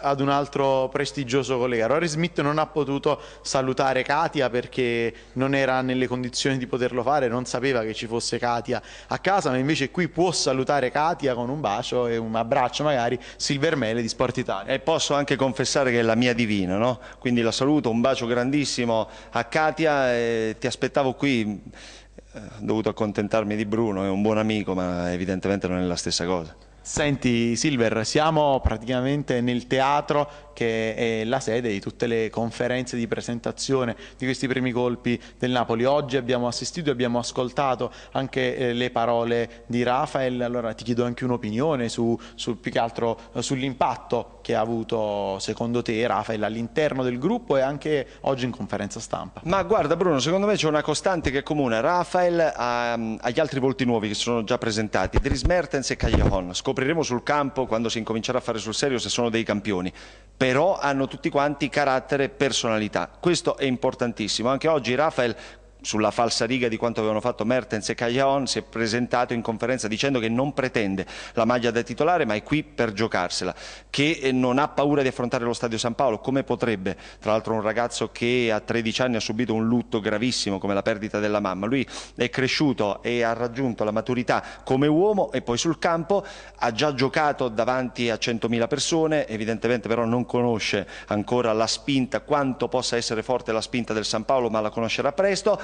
ad un altro prestigioso collega. Rory Smith non ha potuto salutare Katia perché non era nelle condizioni di poterlo fare, non sapeva che ci fosse Katia a casa, ma invece qui può salutare Katia con un bacio e un abbraccio magari Silvermele di Sport Italia. E posso anche confessare che è la mia divina, no? quindi la saluto, un bacio grandissimo a Katia, e ti aspettavo qui, ho eh, dovuto accontentarmi di Bruno, è un buon amico, ma evidentemente non è la stessa cosa. Senti Silver, siamo praticamente nel teatro che è la sede di tutte le conferenze di presentazione di questi primi colpi del Napoli. Oggi abbiamo assistito e abbiamo ascoltato anche eh, le parole di Rafael, allora ti chiedo anche un'opinione su, su, più che altro eh, sull'impatto che ha avuto secondo te Rafael all'interno del gruppo e anche oggi in conferenza stampa. Ma guarda Bruno, secondo me c'è una costante che è comune Rafael a, ehm, agli altri volti nuovi che sono già presentati, Dries Mertens e Caglion. Scop- scopriremo sul campo quando si incomincerà a fare sul serio se sono dei campioni, però hanno tutti quanti carattere e personalità. Questo è importantissimo. Anche oggi Rafael sulla falsa riga di quanto avevano fatto Mertens e Cagliaon, si è presentato in conferenza dicendo che non pretende la maglia da titolare ma è qui per giocarsela, che eh, non ha paura di affrontare lo Stadio San Paolo, come potrebbe tra l'altro un ragazzo che a 13 anni ha subito un lutto gravissimo come la perdita della mamma, lui è cresciuto e ha raggiunto la maturità come uomo e poi sul campo ha già giocato davanti a 100.000 persone, evidentemente però non conosce ancora la spinta, quanto possa essere forte la spinta del San Paolo ma la conoscerà presto,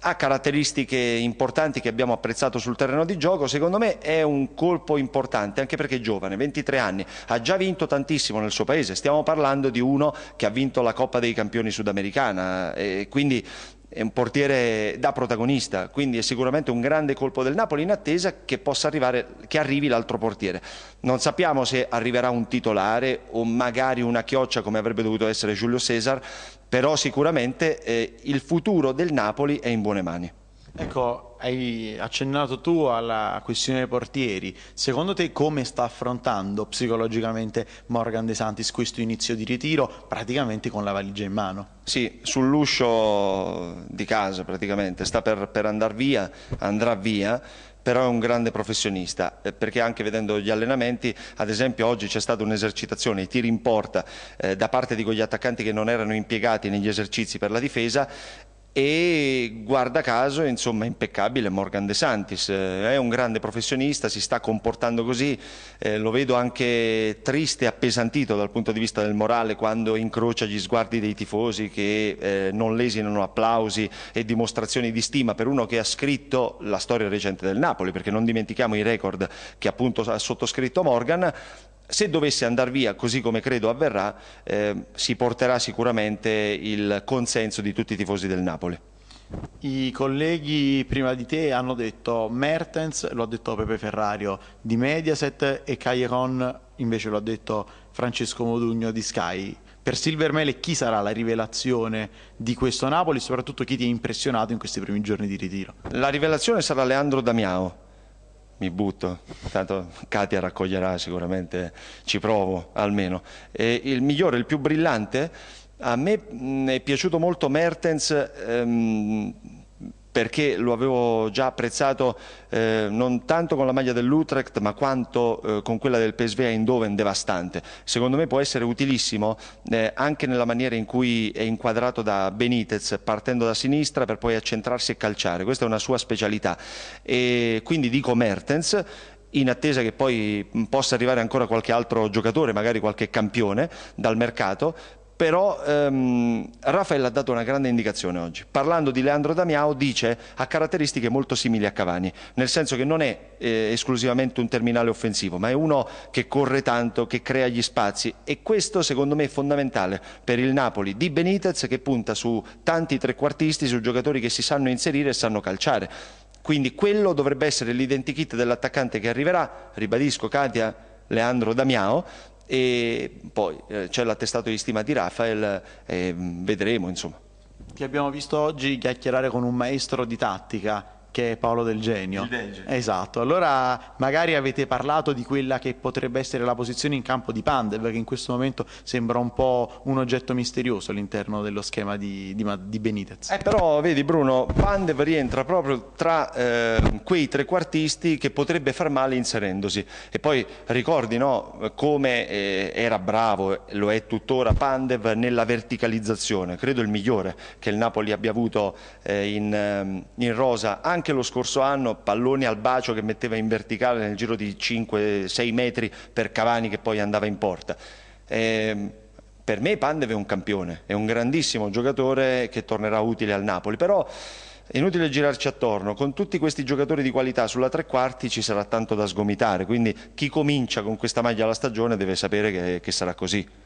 ha caratteristiche importanti che abbiamo apprezzato sul terreno di gioco, secondo me è un colpo importante, anche perché è giovane, 23 anni, ha già vinto tantissimo nel suo paese, stiamo parlando di uno che ha vinto la Coppa dei Campioni sudamericana, eh, e quindi è un portiere da protagonista, quindi è sicuramente un grande colpo del Napoli in attesa che, arrivare, che arrivi l'altro portiere. Non sappiamo se arriverà un titolare o magari una chioccia come avrebbe dovuto essere Giulio Cesar, però sicuramente eh, il futuro del Napoli è in buone mani. Ecco, hai accennato tu alla questione dei portieri. Secondo te come sta affrontando psicologicamente Morgan De Santis questo inizio di ritiro praticamente con la valigia in mano? Sì, sull'uscio di casa praticamente, sta per, per andare via, andrà via, però è un grande professionista eh, perché anche vedendo gli allenamenti ad esempio oggi c'è stata un'esercitazione i tiri in porta eh, da parte di quegli attaccanti che non erano impiegati negli esercizi per la difesa e guarda caso insomma impeccabile Morgan De Santis eh, è un grande professionista si sta comportando così eh, lo vedo anche triste e appesantito dal punto di vista del morale quando incrocia gli sguardi dei tifosi che eh, non lesinano applausi e dimostrazioni di stima per uno che ha scritto la storia recente del Napoli perché non dimentichiamo i record che appunto ha sottoscritto Morgan se dovesse andare via, così come credo avverrà, eh, si porterà sicuramente il consenso di tutti i tifosi del Napoli. I colleghi prima di te hanno detto Mertens, lo ha detto Pepe Ferrario di Mediaset e Cagliaron invece lo ha detto Francesco Modugno di Sky. Per Silvermele chi sarà la rivelazione di questo Napoli soprattutto chi ti ha impressionato in questi primi giorni di ritiro? La rivelazione sarà Leandro Damiao, mi butto, tanto Katia raccoglierà sicuramente, ci provo almeno. E il migliore, il più brillante, a me è piaciuto molto Mertens ehm, perché lo avevo già apprezzato eh, non tanto con la maglia dell'Utrecht ma quanto eh, con quella del PSV a Eindhoven devastante. Secondo me può essere utilissimo eh, anche nella maniera in cui è inquadrato da Benitez partendo da sinistra per poi accentrarsi e calciare, questa è una sua specialità e quindi dico Mertens in attesa che poi mm, possa arrivare ancora qualche altro giocatore, magari qualche campione dal mercato, però ehm, Raffaella ha dato una grande indicazione oggi. Parlando di Leandro Damiao dice ha caratteristiche molto simili a Cavani, nel senso che non è eh, esclusivamente un terminale offensivo, ma è uno che corre tanto, che crea gli spazi e questo secondo me è fondamentale per il Napoli di Benitez che punta su tanti trequartisti, su giocatori che si sanno inserire e sanno calciare. Quindi quello dovrebbe essere l'identikit dell'attaccante che arriverà, ribadisco Katia, Leandro Damiao, e poi eh, c'è l'attestato di stima di Rafael, eh, vedremo insomma. Ti abbiamo visto oggi chiacchierare con un maestro di tattica, che è Paolo Del Genio. Esatto, allora magari avete parlato di quella che potrebbe essere la posizione in campo di Pandev, che in questo momento sembra un po' un oggetto misterioso all'interno dello schema di, di, di Benitez. Eh, però vedi Bruno, Pandev rientra proprio tra eh, quei trequartisti che potrebbe far male inserendosi. E poi ricordi no, come eh, era bravo, lo è tuttora Pandev nella verticalizzazione, credo il migliore che il Napoli abbia avuto eh, in, ehm, in rosa anche anche lo scorso anno, palloni al bacio che metteva in verticale nel giro di 5-6 metri per Cavani che poi andava in porta. Eh, per me Pandev è un campione, è un grandissimo giocatore che tornerà utile al Napoli, però è inutile girarci attorno, con tutti questi giocatori di qualità sulla tre quarti ci sarà tanto da sgomitare, quindi chi comincia con questa maglia alla stagione deve sapere che, che sarà così.